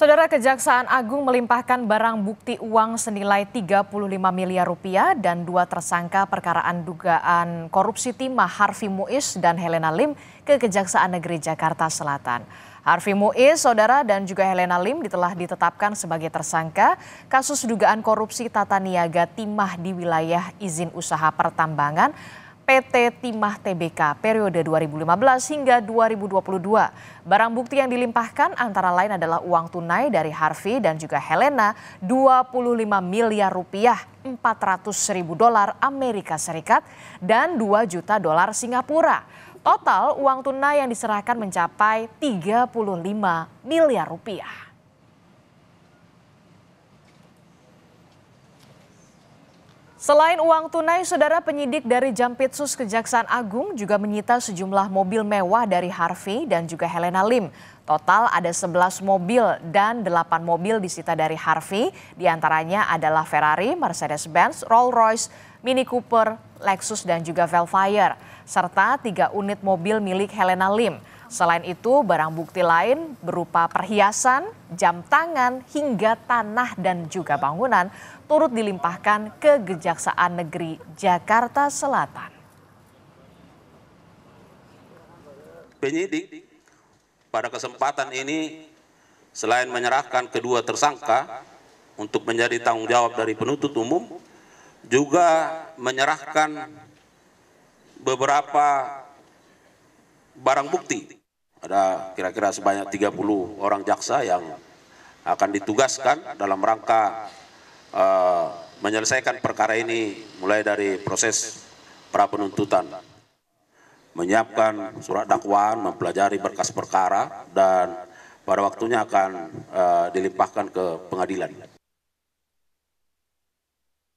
Saudara Kejaksaan Agung melimpahkan barang bukti uang senilai 35 miliar rupiah dan dua tersangka perkaraan dugaan korupsi timah Harfi Muiz dan Helena Lim ke Kejaksaan Negeri Jakarta Selatan. Harfi Muiz, saudara dan juga Helena Lim telah ditetapkan sebagai tersangka kasus dugaan korupsi tata niaga timah di wilayah izin usaha pertambangan PT Timah TBK periode 2015 hingga 2022. Barang bukti yang dilimpahkan antara lain adalah uang tunai dari Harvey dan juga Helena 25 miliar rupiah, 400 ribu dolar Amerika Serikat dan 2 juta dolar Singapura. Total uang tunai yang diserahkan mencapai 35 miliar rupiah. Selain uang tunai, saudara penyidik dari Jampitsus Kejaksaan Agung juga menyita sejumlah mobil mewah dari Harvey dan juga Helena Lim. Total ada 11 mobil dan 8 mobil disita dari Harvey, diantaranya adalah Ferrari, Mercedes-Benz, Rolls-Royce, Mini Cooper, Lexus dan juga Velfire, serta tiga unit mobil milik Helena Lim. Selain itu, barang bukti lain berupa perhiasan, jam tangan, hingga tanah dan juga bangunan turut dilimpahkan ke Kejaksaan Negeri Jakarta Selatan. Penyidik pada kesempatan ini selain menyerahkan kedua tersangka untuk menjadi tanggung jawab dari penuntut umum, juga menyerahkan beberapa barang bukti ada kira-kira sebanyak 30 orang jaksa yang akan ditugaskan dalam rangka uh, menyelesaikan perkara ini mulai dari proses pra penuntutan menyiapkan surat dakwaan, mempelajari berkas perkara dan pada waktunya akan uh, dilimpahkan ke pengadilan.